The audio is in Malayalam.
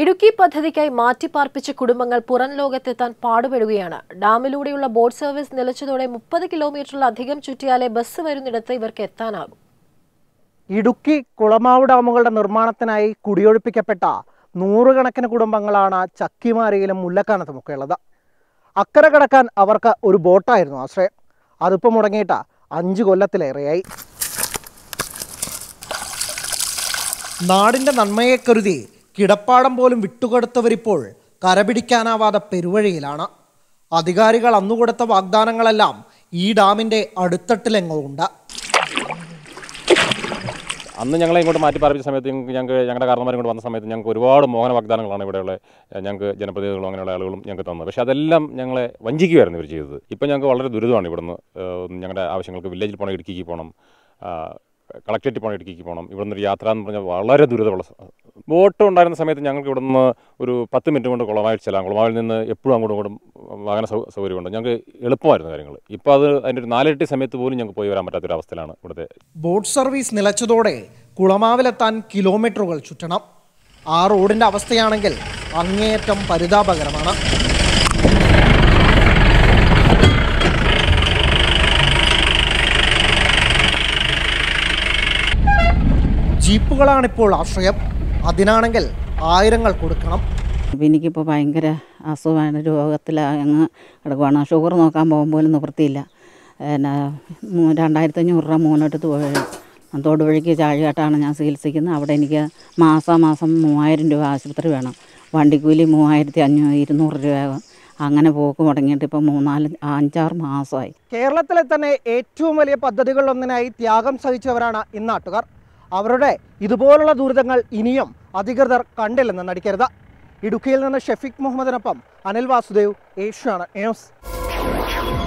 ഇടുക്കി പദ്ധതിക്കായി മാറ്റിപ്പാർപ്പിച്ച കുടുംബങ്ങൾ പുറം ലോകത്തെത്താൻ പാടുപെടുകയാണ് ഡാമിലൂടെയുള്ള ബോട്ട് സർവീസ് നിലച്ചതോടെ മുപ്പത് കിലോമീറ്ററിലധികം ചുറ്റിയാലേ ബസ് വരുന്നിടത്ത് ഇവർക്ക് എത്താനാകും ഇടുക്കി കുളമാവ് ഡാമുകളുടെ നിർമ്മാണത്തിനായി കുടിയൊഴിപ്പിക്കപ്പെട്ട നൂറുകണക്കിന് കുടുംബങ്ങളാണ് ചക്കിമാരിയിലും മുല്ലക്കാനത്തുമൊക്കെ ഉള്ളത് അക്കരെ കടക്കാൻ അവർക്ക് ഒരു ബോട്ടായിരുന്നു ആശ്രയം അതിപ്പോൾ മുടങ്ങിയിട്ട അഞ്ച് കൊല്ലത്തിലേറെയായി നാടിൻ്റെ നന്മയെ കരുതി കിടപ്പാടം പോലും വിട്ടുകൊടുത്തവരിപ്പോൾ കരപിടിക്കാനാവാതെ പെരുവഴിയിലാണ് അധികാരികൾ അന്നു കൊടുത്ത വാഗ്ദാനങ്ങളെല്ലാം ഈ ഡാമിൻ്റെ അടുത്തട്ടിലെങ്ങുണ്ട് അന്ന് ഞങ്ങളെ ഇങ്ങോട്ട് മാറ്റി പറഞ്ഞ സമയത്ത് ഞങ്ങൾക്ക് ഞങ്ങളുടെ കാരണന്മാർ ഇങ്ങോട്ട് വന്ന സമയത്ത് ഞങ്ങൾക്ക് ഒരുപാട് മോഹന വാഗ്ദാനങ്ങളാണ് ഇവിടെയുള്ള ഞങ്ങൾക്ക് ജനപ്രതിനിധികളും അങ്ങനെയുള്ള ആളുകളും ഞങ്ങൾക്ക് തന്നത് പക്ഷേ അതെല്ലാം ഞങ്ങളെ വഞ്ചിക്കുമായിരുന്നു ഇവർ ചെയ്തത് ഇപ്പം ഞങ്ങൾക്ക് വളരെ ദുരിതമാണ് ഇവിടുന്ന് ഞങ്ങളുടെ ആവശ്യങ്ങൾക്ക് വില്ലേജിൽ പോകണം ഇടുക്കിക്ക് പോകണം കളക്ടറേറ്റ് പോകണം ഇടുക്കിക്ക് പോകണം ഇവിടുന്ന് ഒരു യാത്ര എന്ന് പറഞ്ഞാൽ വളരെ ദുരിതമുള്ള ബോട്ട് ഉണ്ടായിരുന്ന സമയത്ത് ഞങ്ങൾക്ക് ഇവിടെ നിന്ന് ഒരു പത്ത് മിനിറ്റ് കൊണ്ട് കുളമായി ചെല്ലാം കുളമാവിൽ നിന്ന് എപ്പോഴും അങ്ങോട്ടും ഇങ്ങോട്ടും വാഹന സൗകര്യമുണ്ട് ഞങ്ങൾക്ക് എളുപ്പമായിരുന്നു കാര്യങ്ങൾ ഇപ്പോൾ അത് അതിൻ്റെ ഒരു നാലിരട്ടി സമയത്ത് പോലും ഞങ്ങൾക്ക് പോയി വരാൻ പറ്റാത്തൊരു അവസ്ഥയിലാണ് ഇവിടുത്തെ ബോട്ട് സർവീസ് നിലച്ചതോടെ കുളമാവിലെത്താൻ കിലോമീറ്ററുകൾ ചുറ്റണം ആ റോഡിൻ്റെ അവസ്ഥയാണെങ്കിൽ അങ്ങേയറ്റം പരിതാപകരമാണ് ജീപ്പുകളാണിപ്പോൾ ആശ്രയം അതിനാണെങ്കിൽ ആയിരങ്ങൾ കൊടുക്കണം എനിക്കിപ്പോൾ ഭയങ്കര അസുഖമാണ് രോഗത്തിൽ അങ്ങ് കിടക്കുവാണ് ഷുഗർ നോക്കാൻ പോലും നിവൃത്തിയില്ല പിന്നെ രണ്ടായിരത്തഞ്ഞൂറ് രൂപ മൂന്നിട്ട് തൊടുപുഴയ്ക്ക് ചാഴികാട്ടാണ് ഞാൻ ചികിത്സിക്കുന്നത് അവിടെ എനിക്ക് മാസം മാസം മൂവായിരം രൂപ ആശുപത്രി വേണം വണ്ടിക്കൂലി മൂവായിരത്തി അഞ്ഞൂറ് ഇരുന്നൂറ് രൂപ അങ്ങനെ പോക്ക് മുടങ്ങിയിട്ട് ഇപ്പോൾ മൂന്നാല് അഞ്ചാറ് മാസമായി കേരളത്തിലെ തന്നെ ഏറ്റവും വലിയ പദ്ധതികളിലൊന്നിനായി ത്യാഗം സഹിച്ചവരാണ് ഇന്നാട്ടുകാർ അവരുടെ ഇതുപോലുള്ള ദുരിതങ്ങൾ ഇനിയും അധികൃതർ കണ്ടില്ലെന്ന് നടിക്കരുത് ഇടുക്കിയിൽ നിന്ന് ഷെഫീഖ് മുഹമ്മദിനൊപ്പം അനിൽ വാസുദേവ് ഏഷ്യാണ് ന്യൂസ്